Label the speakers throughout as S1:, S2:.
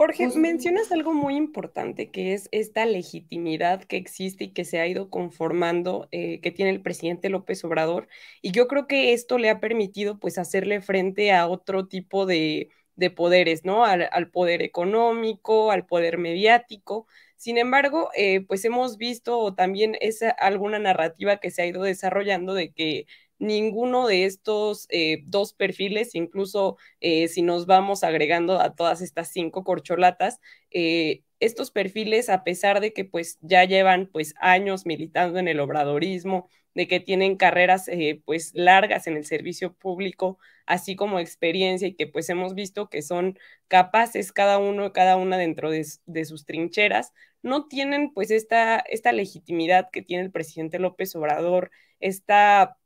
S1: Jorge, pues, mm mencionas algo muy importante, que es esta legitimidad que existe y que se ha ido conformando, eh, que tiene el presidente López Obrador, y yo creo que esto le ha permitido pues hacerle frente a otro tipo de, poderes, ¿no? Al, poder económico, al poder mediático. Sin embargo, eh, pues hemos visto también esa, alguna narrativa que se ha ido desarrollando de que ninguno de estos eh, dos perfiles, incluso eh, si nos vamos agregando a todas estas cinco corcholatas, eh, estos perfiles, a pesar de que pues ya llevan pues años militando en el obradorismo, de que tienen carreras pues largas en el servicio público, así como experiencia y que pues hemos visto que son capaces cada uno, cada una dentro de, de sus trincheras, no tienen pues esta, esta legitimidad que tiene el presidente López Obrador, esta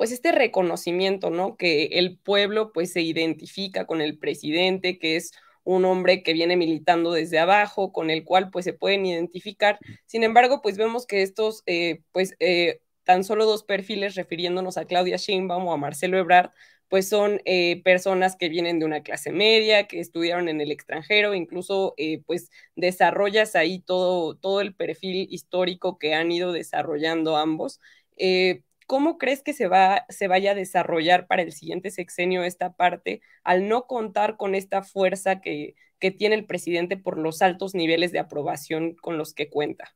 S1: pues este reconocimiento, ¿no? Que el pueblo pues se identifica con el presidente, que es un hombre que viene militando desde abajo, con el cual pues se pueden identificar. Sin embargo, pues vemos que estos, eh, pues eh, tan solo dos perfiles refiriéndonos a Claudia Sheinbaum o a Marcelo Ebrard, pues son eh, personas que vienen de una clase media, que estudiaron en el extranjero, incluso pues desarrollas ahí todo, todo el perfil histórico que han ido desarrollando ambos. ¿Cómo crees que se, va, se vaya a desarrollar para el siguiente sexenio esta parte al no contar con esta fuerza que, tiene el presidente por los altos niveles de aprobación con los que cuenta?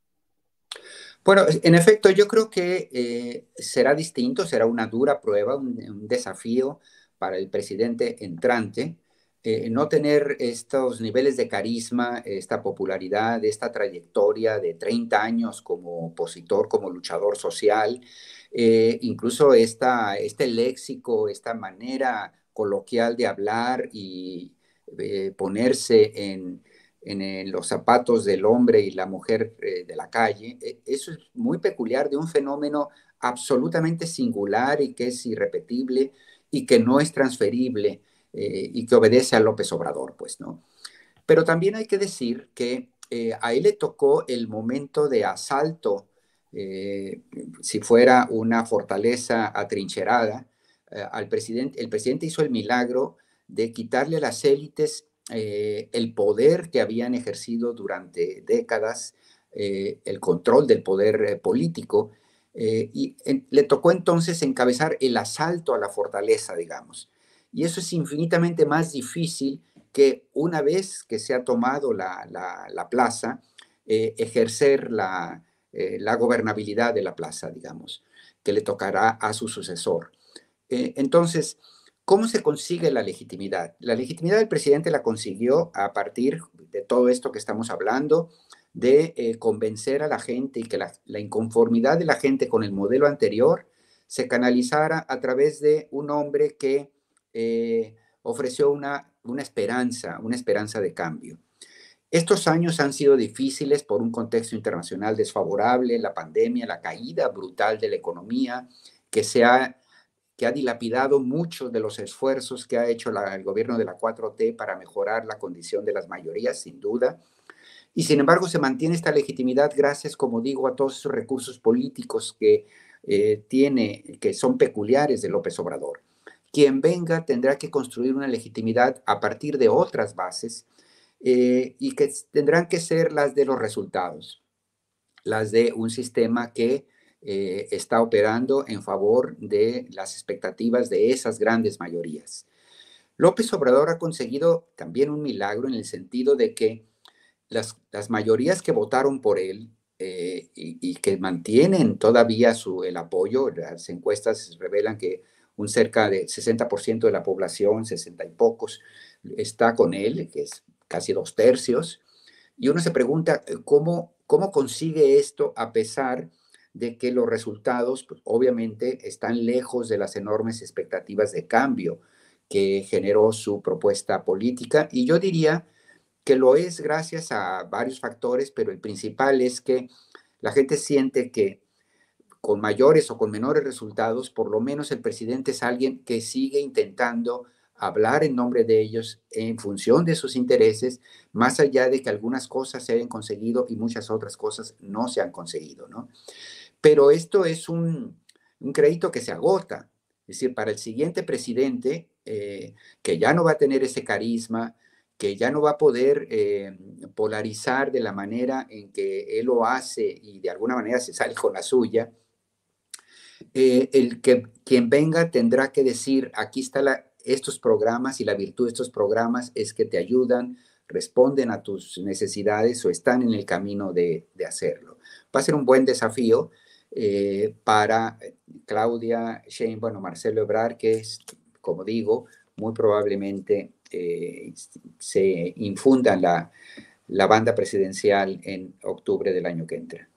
S2: Bueno, en efecto, yo creo que eh, será distinto, será una dura prueba, un desafío para el presidente entrante, eh, no tener estos niveles de carisma, esta popularidad, esta trayectoria de 30 años como opositor, como luchador social, eh, incluso este léxico, esta manera coloquial de hablar y eh, ponerse en, los zapatos del hombre y la mujer de la calle, eso es muy peculiar de un fenómeno absolutamente singular y que es irrepetible y que no es transferible eh, y que obedece a López Obrador, pues, ¿no? Pero también hay que decir que eh, a él le tocó el momento de asalto, eh, si fuera una fortaleza atrincherada, al presidente, el presidente hizo el milagro de quitarle a las élites el poder que habían ejercido durante décadas, el control del poder político, y le tocó entonces encabezar el asalto a la fortaleza, digamos. Y eso es infinitamente más difícil que una vez que se ha tomado la, plaza, eh, ejercer eh, la, gobernabilidad de la plaza, digamos, que le tocará a su sucesor. Eh, entonces, ¿cómo se consigue la legitimidad? La legitimidad del presidente la consiguió a partir de todo esto que estamos hablando, de convencer a la gente y que la, la inconformidad de la gente con el modelo anterior se canalizara a través de un hombre que eh, ofreció una, esperanza, una esperanza de cambio. Estos años han sido difíciles por un contexto internacional desfavorable, la pandemia, la caída brutal de la economía, que, se ha, que ha dilapidado muchos de los esfuerzos que ha hecho el gobierno de la 4T para mejorar la condición de las mayorías, sin duda. Y sin embargo, se mantiene esta legitimidad gracias, como digo, a todos esos recursos políticos que eh, tiene, que son peculiares de López Obrador. Quien venga tendrá que construir una legitimidad a partir de otras bases eh, y que tendrán que ser las de los resultados, las de un sistema que eh, está operando en favor de las expectativas de esas grandes mayorías. López Obrador ha conseguido también un milagro en el sentido de que las, mayorías que votaron por él eh, y, que mantienen todavía su, el apoyo, las encuestas revelan que un cerca de 60% de la población, 60 y pocos, está con él, que es casi dos tercios. Y uno se pregunta, ¿cómo, cómo consigue esto a pesar de que los resultados pues, obviamente están lejos de las enormes expectativas de cambio que generó su propuesta política? Y yo diría que lo es gracias a varios factores, pero el principal es que la gente siente que con mayores o con menores resultados, por lo menos el presidente es alguien que sigue intentando hablar en nombre de ellos en función de sus intereses, más allá de que algunas cosas se hayan conseguido y muchas otras cosas no se han conseguido, Pero esto es un, crédito que se agota. Es decir, para el siguiente presidente, eh, que ya no va a tener ese carisma, que ya no va a poder eh, polarizar de la manera en que él lo hace y de alguna manera se sale con la suya, eh, el que quien venga tendrá que decir, aquí está estos programas y la virtud de estos programas es que te ayudan, responden a tus necesidades o están en el camino de, hacerlo. Va a ser un buen desafío eh, para eh, Claudia, Shane, bueno, Marcelo Ebrar, que es, como digo, muy probablemente se infunda la banda presidencial en octubre del año que entra.